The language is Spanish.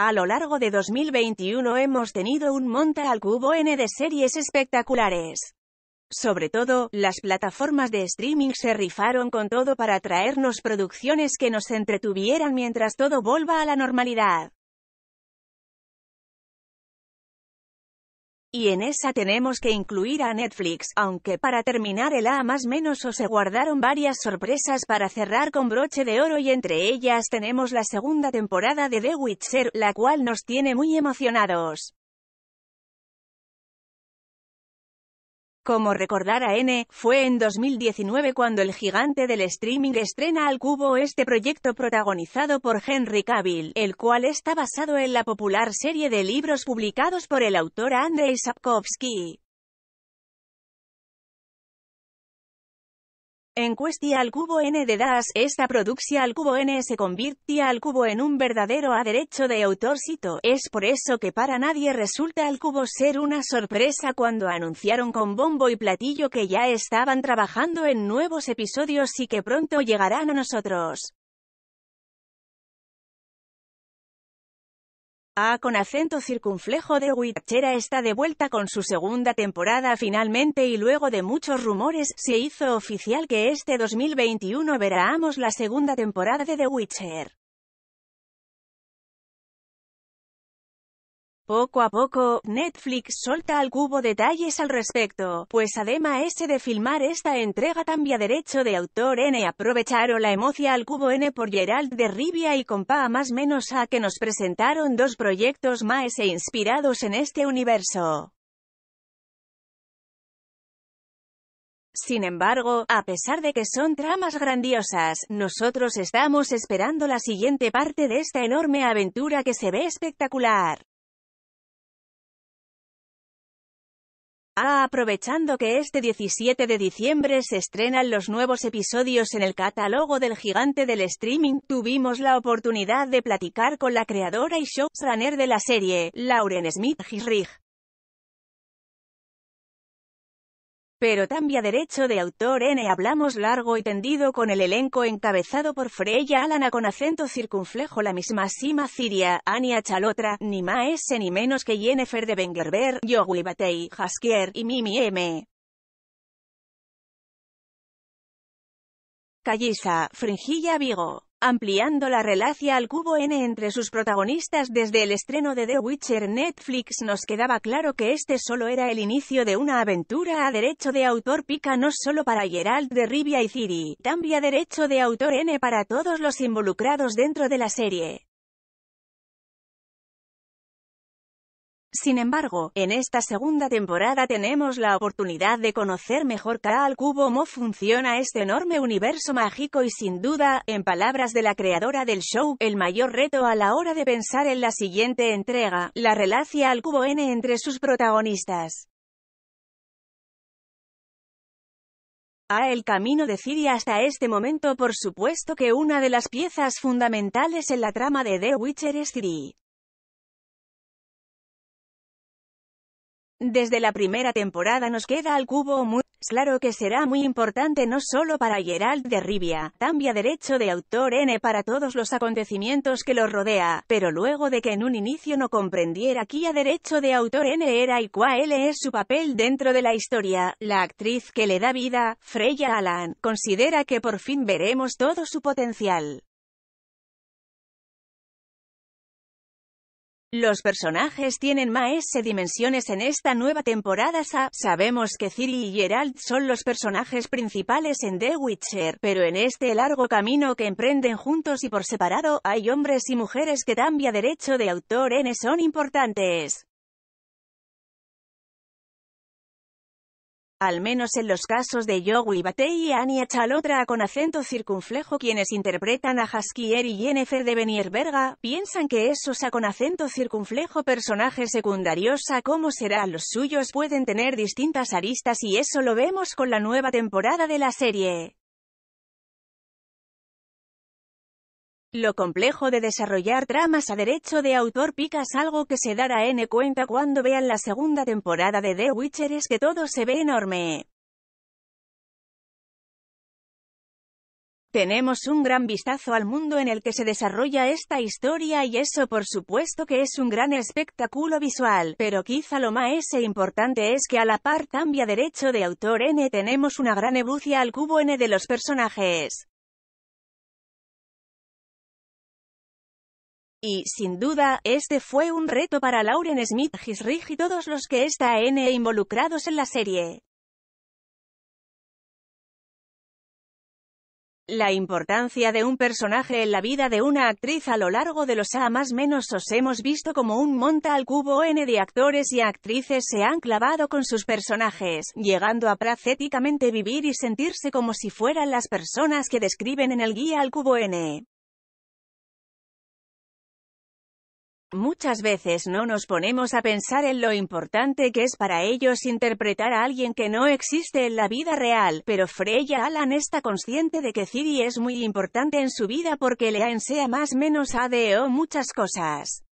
A lo largo de 2021 hemos tenido un monta al cubo N de series espectaculares. Sobre todo, las plataformas de streaming se rifaron con todo para traernos producciones que nos entretuvieran mientras todo vuelva a la normalidad. Y en esa tenemos que incluir a Netflix, aunque para terminar el A más menos o se guardaron varias sorpresas para cerrar con broche de oro y entre ellas tenemos la segunda temporada de The Witcher, la cual nos tiene muy emocionados. Como a N, fue en 2019 cuando el gigante del streaming estrena al cubo este proyecto protagonizado por Henry Cavill, el cual está basado en la popular serie de libros publicados por el autor Andrei Sapkowski. En cuestión al cubo n de das, esta producción al cubo n se convirtió al cubo en un verdadero a derecho de autorcito. Es por eso que para nadie resulta al cubo ser una sorpresa cuando anunciaron con bombo y platillo que ya estaban trabajando en nuevos episodios y que pronto llegarán a nosotros. con acento circunflejo de Witcher está de vuelta con su segunda temporada finalmente y luego de muchos rumores, se hizo oficial que este 2021 veramos la segunda temporada de The Witcher. Poco a poco, Netflix solta al cubo detalles al respecto, pues además ese de filmar esta entrega cambia derecho de autor N aprovecharon la emoción al cubo N por Gerald de Rivia y compa más menos a que nos presentaron dos proyectos más e inspirados en este universo. Sin embargo, a pesar de que son tramas grandiosas, nosotros estamos esperando la siguiente parte de esta enorme aventura que se ve espectacular. Ah, aprovechando que este 17 de diciembre se estrenan los nuevos episodios en el catálogo del gigante del streaming, tuvimos la oportunidad de platicar con la creadora y showrunner de la serie, Lauren Smith Gisrig. Pero también derecho de autor N. Hablamos largo y tendido con el elenco encabezado por Freya Alana con acento circunflejo la misma Sima Ciria, Ania Chalotra, ni más e ni menos que Jennifer de Bengerber, Yogui Batei, Haskier y Mimi M. Calliza, Fringilla Vigo ampliando la relación al cubo N entre sus protagonistas desde el estreno de The Witcher Netflix nos quedaba claro que este solo era el inicio de una aventura a derecho de autor pica no solo para Geralt de Rivia y Ciri, también a derecho de autor N para todos los involucrados dentro de la serie. Sin embargo, en esta segunda temporada tenemos la oportunidad de conocer mejor cada al cubo cómo funciona este enorme universo mágico y sin duda, en palabras de la creadora del show, el mayor reto a la hora de pensar en la siguiente entrega, la relación al cubo N entre sus protagonistas. A ah, el camino de Ciri hasta este momento por supuesto que una de las piezas fundamentales en la trama de The Witcher es Ciri. Desde la primera temporada nos queda al cubo muy claro que será muy importante no solo para Gerald de Rivia, a derecho de autor N para todos los acontecimientos que lo rodea, pero luego de que en un inicio no comprendiera quién a derecho de autor N era y cuál es su papel dentro de la historia, la actriz que le da vida, Freya Alan, considera que por fin veremos todo su potencial. Los personajes tienen más dimensiones en esta nueva temporada. Sa Sabemos que Ciri y Geralt son los personajes principales en The Witcher, pero en este largo camino que emprenden juntos y por separado, hay hombres y mujeres que también derecho de autor en son importantes. al menos en los casos de Yogui Batei y Anya Chalotra con acento circunflejo quienes interpretan a Haskier y Jennifer de Benierberga, piensan que esos a con acento circunflejo personajes secundarios a como será los suyos pueden tener distintas aristas y eso lo vemos con la nueva temporada de la serie. Lo complejo de desarrollar tramas a derecho de autor pica es algo que se dará N cuenta cuando vean la segunda temporada de The Witcher es que todo se ve enorme. Tenemos un gran vistazo al mundo en el que se desarrolla esta historia y eso por supuesto que es un gran espectáculo visual, pero quizá lo más importante es que a la par cambia derecho de autor N tenemos una gran ebucia al cubo N de los personajes. Y, sin duda, este fue un reto para Lauren Smith, Gisrig y todos los que esta N eh, involucrados en la serie. La importancia de un personaje en la vida de una actriz a lo largo de los A más menos os hemos visto como un monta al cubo N eh, de actores y actrices se han clavado con sus personajes, llegando a prácticamente vivir y sentirse como si fueran las personas que describen en el guía al cubo N. Muchas veces no nos ponemos a pensar en lo importante que es para ellos interpretar a alguien que no existe en la vida real, pero Freya Alan está consciente de que Ciri es muy importante en su vida porque le enseña más menos o muchas cosas.